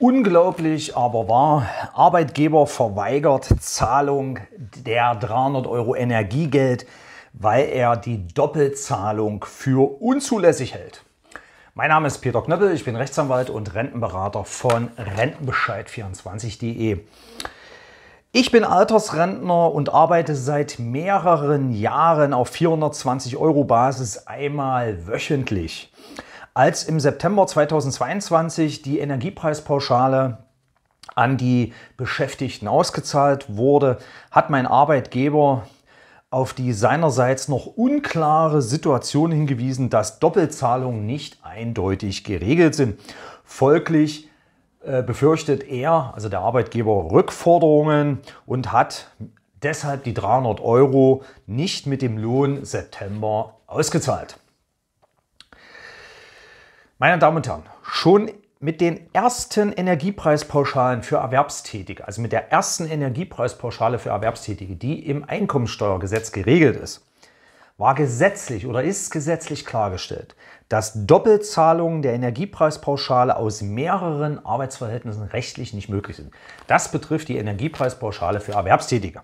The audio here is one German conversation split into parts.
Unglaublich, aber wahr. Arbeitgeber verweigert Zahlung der 300 Euro Energiegeld, weil er die Doppelzahlung für unzulässig hält. Mein Name ist Peter Knöppel, ich bin Rechtsanwalt und Rentenberater von Rentenbescheid24.de. Ich bin Altersrentner und arbeite seit mehreren Jahren auf 420 Euro Basis einmal wöchentlich als im September 2022 die Energiepreispauschale an die Beschäftigten ausgezahlt wurde, hat mein Arbeitgeber auf die seinerseits noch unklare Situation hingewiesen, dass Doppelzahlungen nicht eindeutig geregelt sind. Folglich äh, befürchtet er, also der Arbeitgeber, Rückforderungen und hat deshalb die 300 Euro nicht mit dem Lohn September ausgezahlt. Meine Damen und Herren, schon mit den ersten Energiepreispauschalen für Erwerbstätige, also mit der ersten Energiepreispauschale für Erwerbstätige, die im Einkommensteuergesetz geregelt ist, war gesetzlich oder ist gesetzlich klargestellt, dass Doppelzahlungen der Energiepreispauschale aus mehreren Arbeitsverhältnissen rechtlich nicht möglich sind. Das betrifft die Energiepreispauschale für Erwerbstätige.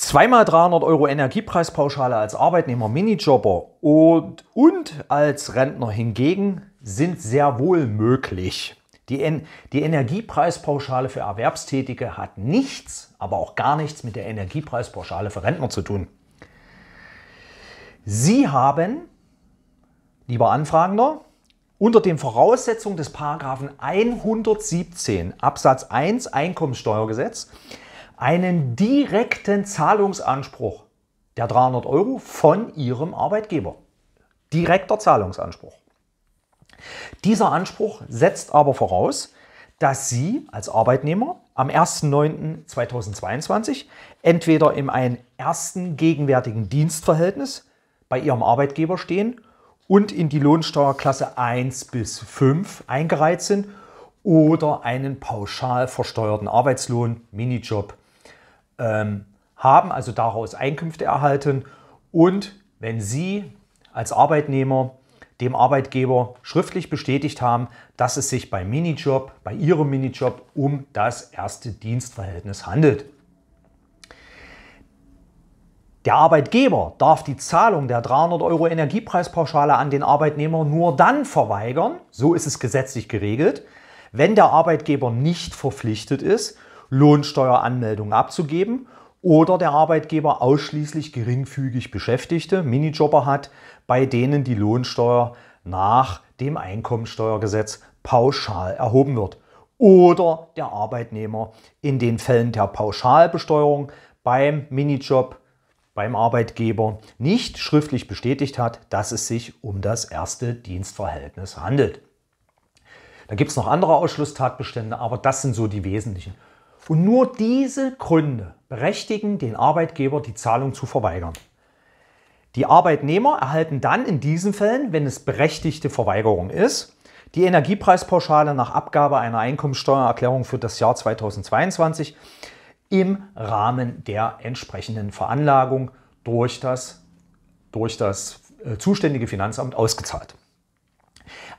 Zweimal 300 Euro Energiepreispauschale als Arbeitnehmer, Minijobber und, und als Rentner hingegen sind sehr wohl möglich. Die, en die Energiepreispauschale für Erwerbstätige hat nichts, aber auch gar nichts mit der Energiepreispauschale für Rentner zu tun. Sie haben, lieber Anfragender, unter den Voraussetzungen des Paragraphen 117 Absatz 1 Einkommensteuergesetz einen direkten Zahlungsanspruch der 300 Euro von Ihrem Arbeitgeber. Direkter Zahlungsanspruch. Dieser Anspruch setzt aber voraus, dass Sie als Arbeitnehmer am 1.9.2022 entweder in einem ersten gegenwärtigen Dienstverhältnis bei Ihrem Arbeitgeber stehen und in die Lohnsteuerklasse 1 bis 5 eingereiht sind oder einen pauschal versteuerten Arbeitslohn, Minijob ähm, haben, also daraus Einkünfte erhalten. Und wenn Sie als Arbeitnehmer dem Arbeitgeber schriftlich bestätigt haben, dass es sich beim Minijob, bei Ihrem Minijob um das erste Dienstverhältnis handelt. Der Arbeitgeber darf die Zahlung der 300 Euro Energiepreispauschale an den Arbeitnehmer nur dann verweigern, so ist es gesetzlich geregelt, wenn der Arbeitgeber nicht verpflichtet ist, Lohnsteueranmeldungen abzugeben oder der Arbeitgeber ausschließlich geringfügig Beschäftigte, Minijobber hat, bei denen die Lohnsteuer nach dem Einkommensteuergesetz pauschal erhoben wird. Oder der Arbeitnehmer in den Fällen der Pauschalbesteuerung beim Minijob beim Arbeitgeber nicht schriftlich bestätigt hat, dass es sich um das erste Dienstverhältnis handelt. Da gibt es noch andere Ausschlusstatbestände, aber das sind so die wesentlichen. Und nur diese Gründe berechtigen den Arbeitgeber, die Zahlung zu verweigern. Die Arbeitnehmer erhalten dann in diesen Fällen, wenn es berechtigte Verweigerung ist, die Energiepreispauschale nach Abgabe einer Einkommensteuererklärung für das Jahr 2022 im Rahmen der entsprechenden Veranlagung durch das, durch das äh, zuständige Finanzamt ausgezahlt.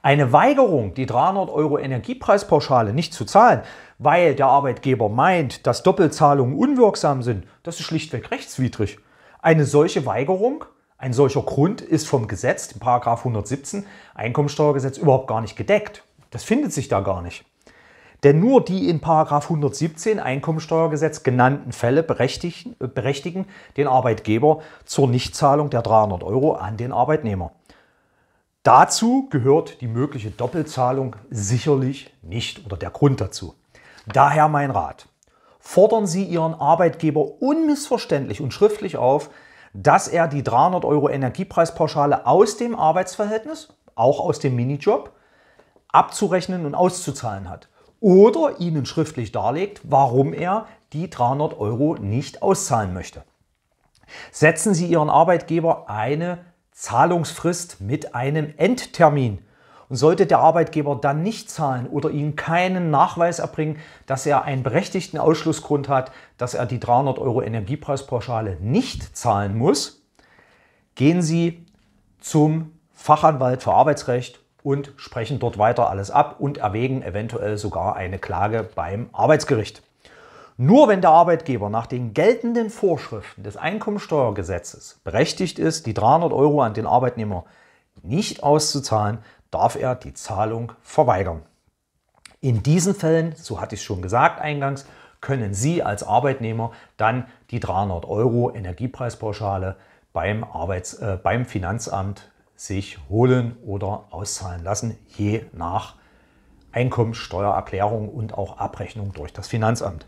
Eine Weigerung, die 300 Euro Energiepreispauschale nicht zu zahlen, weil der Arbeitgeber meint, dass Doppelzahlungen unwirksam sind, das ist schlichtweg rechtswidrig. Eine solche Weigerung, ein solcher Grund ist vom Gesetz, im 117 Einkommensteuergesetz, überhaupt gar nicht gedeckt. Das findet sich da gar nicht. Denn nur die in 117 Einkommensteuergesetz genannten Fälle berechtigen, äh, berechtigen den Arbeitgeber zur Nichtzahlung der 300 Euro an den Arbeitnehmer. Dazu gehört die mögliche Doppelzahlung sicherlich nicht oder der Grund dazu. Daher mein Rat. Fordern Sie Ihren Arbeitgeber unmissverständlich und schriftlich auf, dass er die 300 Euro Energiepreispauschale aus dem Arbeitsverhältnis, auch aus dem Minijob, abzurechnen und auszuzahlen hat. Oder Ihnen schriftlich darlegt, warum er die 300 Euro nicht auszahlen möchte. Setzen Sie Ihren Arbeitgeber eine Zahlungsfrist mit einem Endtermin. Und sollte der Arbeitgeber dann nicht zahlen oder Ihnen keinen Nachweis erbringen, dass er einen berechtigten Ausschlussgrund hat, dass er die 300 Euro Energiepreispauschale nicht zahlen muss, gehen Sie zum Fachanwalt für Arbeitsrecht und sprechen dort weiter alles ab und erwägen eventuell sogar eine Klage beim Arbeitsgericht. Nur wenn der Arbeitgeber nach den geltenden Vorschriften des Einkommensteuergesetzes berechtigt ist, die 300 Euro an den Arbeitnehmer nicht auszuzahlen, darf er die Zahlung verweigern. In diesen Fällen, so hatte ich schon gesagt eingangs, können Sie als Arbeitnehmer dann die 300 Euro Energiepreispauschale beim, Arbeits-, äh, beim Finanzamt sich holen oder auszahlen lassen, je nach Einkommensteuererklärung und auch Abrechnung durch das Finanzamt.